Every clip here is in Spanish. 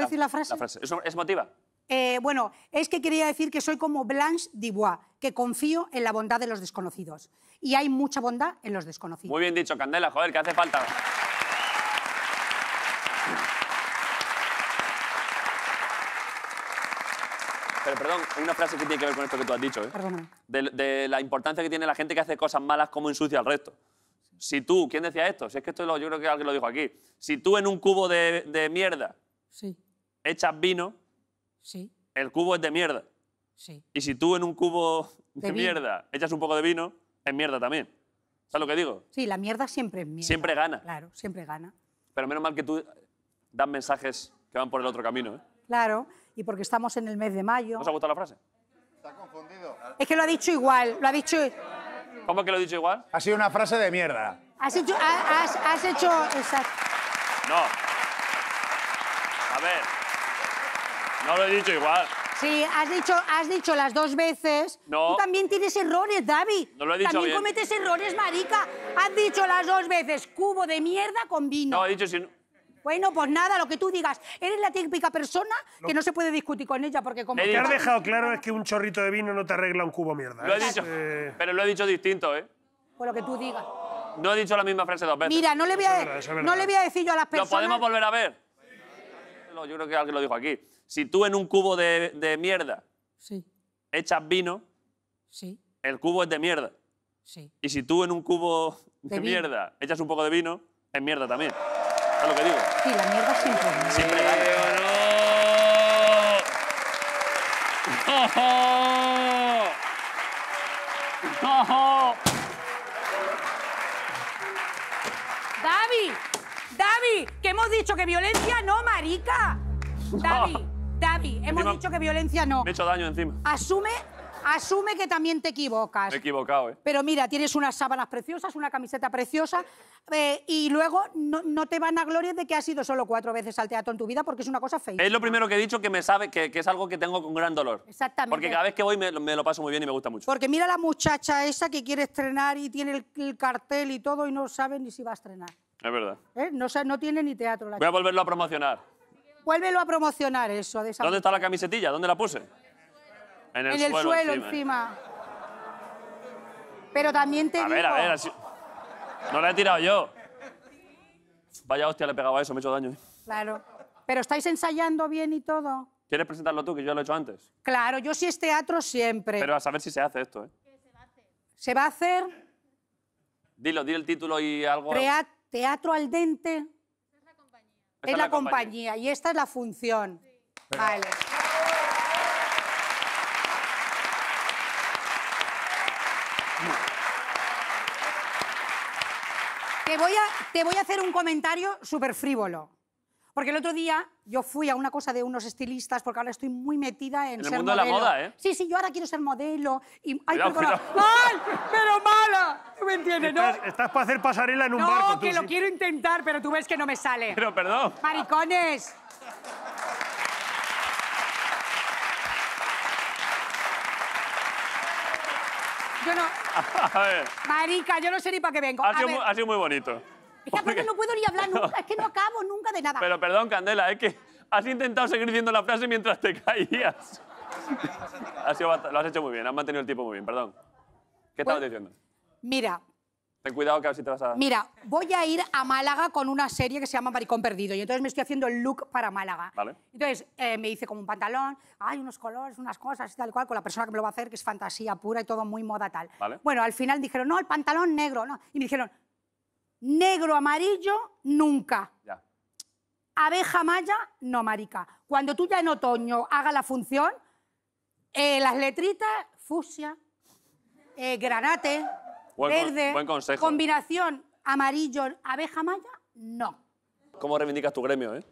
¿Puedo decir la frase? ¿Es, motiva? Eh, bueno, es que quería decir que soy como Blanche Dubois, que confío en la bondad de los desconocidos. Y hay mucha bondad en los desconocidos. Muy bien dicho, Candela, joder, que hace falta. Pero perdón, una frase que tiene que ver con esto que tú has dicho, ¿eh? De, la importancia que tiene la gente que hace cosas malas, como ensucia al resto. Si tú, ¿quién decía esto? Si es que esto lo, yo creo que alguien lo dijo aquí. Si tú en un cubo de, de mierda. Sí echas vino, sí. el cubo es de mierda. Sí. Y si tú en un cubo de, mierda echas un poco de vino, es mierda también. ¿Sabes lo que digo? Sí, la mierda siempre es mierda. Siempre gana. Claro, siempre gana. Pero menos mal que tú das mensajes que van por el otro camino. ¿eh? Claro, y porque estamos en el mes de mayo. ¿Nos ha gustado la frase? Está confundido. Es que lo ha dicho igual, lo ha dicho... ¿Cómo que lo ha dicho igual? Ha sido una frase de mierda. Has hecho... hecho... No. A ver... No lo he dicho igual. Sí, has dicho, has dicho las dos veces. No. Tú también tienes errores, David. No lo he dicho También cometes errores, marica. Has dicho las dos veces cubo de mierda con vino. No, he dicho sin... Bueno, pues nada, lo que tú digas. Eres la típica persona que no se puede discutir con ella porque como... Lo que has dejado claro es que un chorrito de vino no te arregla un cubo de mierda. Lo he ¿eh? dicho, eh, pero lo he dicho distinto, ¿eh? Por pues lo que tú digas. No he dicho la misma frase dos veces. Mira, no le No le voy a decir yo a las personas... ¿Lo podemos volver a ver? yo creo que alguien lo dijo aquí. Si tú en un cubo de, mierda sí. echas vino, sí. el cubo es de mierda. Sí. Y si tú en un cubo de, mierda echas un poco de vino, es mierda también. Es lo que digo. Sí, la mierda siempre. Siempre no. no. David, David, que hemos dicho que violencia no, marica. hemos dicho que violencia no. Me he hecho daño encima. Asume, asume que también te equivocas. he equivocado, ¿eh? Pero mira, tienes unas sábanas preciosas, una camiseta preciosa eh, y luego no, te van a gloria de que has ido solo cuatro veces al teatro en tu vida porque es una cosa fea. Es lo primero que he dicho que me sabe, que, es algo que tengo con gran dolor. Exactamente. Porque cada vez que voy me, lo paso muy bien y me gusta mucho. Porque mira la muchacha esa que quiere estrenar y tiene el, cartel y todo y no sabe ni si va a estrenar. Es verdad. ¿Eh? No, no tiene ni teatro la Voy a volverlo a promocionar. Vuélvelo a promocionar eso. ¿Dónde está la camisetilla? ¿Dónde la puse? En el, en el suelo, encima. Pero también te a ver, a ver, no la he tirado yo. Vaya hostia, le he pegado a eso, me he hecho daño. Claro. Pero estáis ensayando bien y todo. ¿Quieres presentarlo tú, que yo lo he hecho antes? Claro, yo sí es este teatro siempre. Pero a saber si se hace esto, ¿eh? ¿Se va a hacer? Dilo, dile el título y algo... Teatro al dente. Es, la, compañía. y esta es la función. Te voy, a, te voy a hacer un comentario súper frívolo. Porque el otro día yo fui a una cosa de unos estilistas, porque ahora estoy muy metida en, el mundo modelo. de la moda, ¿eh? Sí, sí, yo ahora quiero ser modelo y... ¡Ay, ¡Mal! ¡Pero mala! me entiendes, estás, no? Estás para hacer pasarela en un barco. No, que lo quiero intentar, pero tú ves que no me sale. Pero, perdón. ¡Maricones! Yo no... A ver. Marica, yo no sé ni para qué vengo. ha sido muy bonito. Es que no puedo ni hablar nunca, es que no acabo nunca de nada. Pero perdón, Candela, es que has intentado seguir diciendo la frase mientras te caías. lo has hecho muy bien, has mantenido el tiempo muy bien, perdón. ¿Qué estabas diciendo? Mira. Ten cuidado que a ver si te vas a... Mira, voy a ir a Málaga con una serie que se llama Maricón Perdido y entonces me estoy haciendo el look para Málaga. Vale. Entonces eh, me hice como un pantalón, hay unos colores, unas cosas y tal cual, con la persona que me lo va a hacer, que es fantasía pura y todo muy moda tal. Bueno, al final dijeron, no, el pantalón negro, no. Y me dijeron, Negro, amarillo, nunca. Abeja maya, no, marica. Cuando tú ya en otoño hagas la función, eh, las letritas, fusia, eh, granate, verde. Buen consejo. Combinación amarillo, abeja maya, no. ¿Cómo reivindicas tu gremio, eh?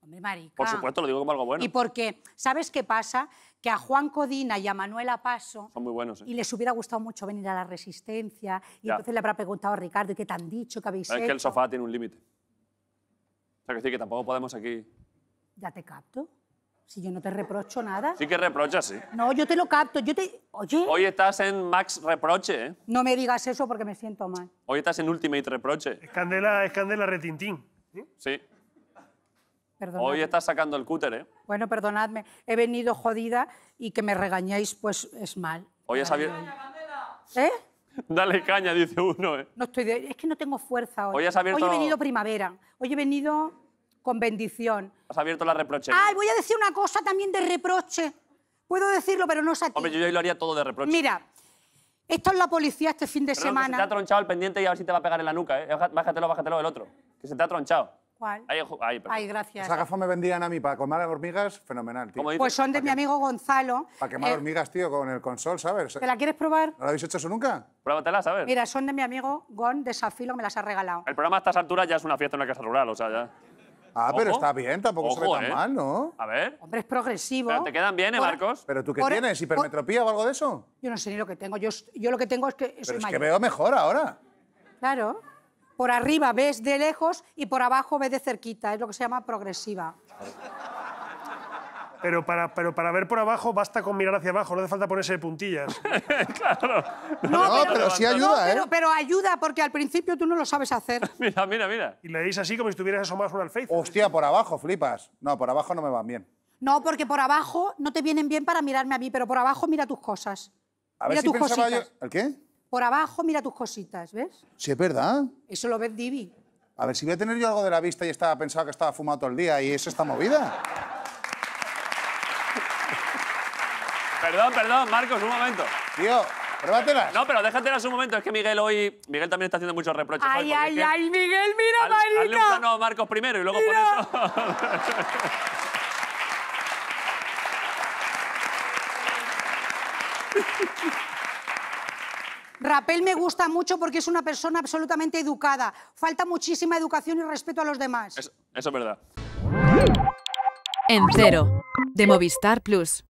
Hombre, marica. Por supuesto, lo digo como algo bueno. Y porque, ¿sabes qué pasa? que a Juan Codina y a Manuela Paso. Son muy buenos. ¿eh? Y les hubiera gustado mucho venir a la Resistencia. Y entonces le habrá preguntado a Ricardo, qué te han dicho? ¿Qué habéis hecho? Es que el sofá tiene un límite. O sea, que sí, que tampoco podemos aquí. Ya te capto. Si yo no te reprocho nada. Sí que reprochas, sí. No, yo te lo capto. Yo te. Hoy estás en Max Reproche, ¿eh? No me digas eso porque me siento mal. Hoy estás en Ultimate Reproche. Escandela, escandela retintín. ¿eh? sí. Hoy estás sacando el cúter, ¿eh? Bueno, perdonadme, he venido jodida y que me regañéis, pues es mal. Hoy es abierto. ¿Eh? Dale caña, dice uno, ¿eh? No estoy de... Es que no tengo fuerza hoy. Hoy he venido primavera, hoy he venido con bendición. Has abierto la reproche. Ah, voy a decir una cosa también de reproche. Puedo decirlo, pero no es Hombre, yo hoy lo haría todo de reproche. Mira, esto es la policía este fin de semana. se te ha tronchado el pendiente y a ver si te va a pegar en la nuca, ¿eh? Bájatelo, bájatelo el otro. Que se te ha tronchado. ¿Cuál? Ay, gracias. Esas gafas me vendían a mí para quemar hormigas, fenomenal, tío. Pues son de mi amigo Gonzalo. Para quemar eh, hormigas, tío, con el consol, ¿sabes? ¿Te la quieres probar? ¿No lo habéis hecho eso nunca? Pruébatela, ¿sabes? Mira, son de mi amigo Gon de Safilo, me las ha regalado. El programa a estas alturas ya es una fiesta en la casa rural, o sea, ya... Ah, pero está bien, tampoco se ve tan ¿eh? mal, ¿no? A ver. Hombre, es progresivo. Pero te quedan bien, ¿eh, Marcos? ¿Pero tú qué tienes? ¿Hipermetropía o algo de eso? Yo no sé ni lo que tengo. Yo, yo lo que tengo es que. Pero es que veo mejor ahora. Claro. Por arriba ves de lejos y por abajo ves de cerquita. Es lo que se llama progresiva. Pero para, pero para ver por abajo basta con mirar hacia abajo, no hace falta ponerse de puntillas. claro. No, pero, sí ayuda, ¿eh? pero, ayuda porque al principio tú no lo sabes hacer. Mira, mira, mira. Y leéis así como si estuvieras asomado un el Facebook. Hostia, por abajo, flipas. No, por abajo no me van bien. No, porque por abajo no te vienen bien para mirarme a mí, pero por abajo mira tus cosas. A ver si tus pensaba yo... ¿El qué? por abajo mira tus cositas, ¿ves? Sí, es verdad. Eso lo ves Divi. A ver, si voy a tener yo algo de la vista y estaba pensado que estaba fumado todo el día y eso está movida. Perdón, perdón, Marcos, un momento. Tío, Pruébatelas. No, pero déjatelas un momento. Es que Miguel hoy... Miguel también está haciendo muchos reproches. Ay, ay, ay, Miguel, mira, al, marica. Hazle Marcos primero y luego Rapel me gusta mucho porque es una persona absolutamente educada. Falta muchísima educación y respeto a los demás. eso, es verdad. En cero, de Movistar Plus.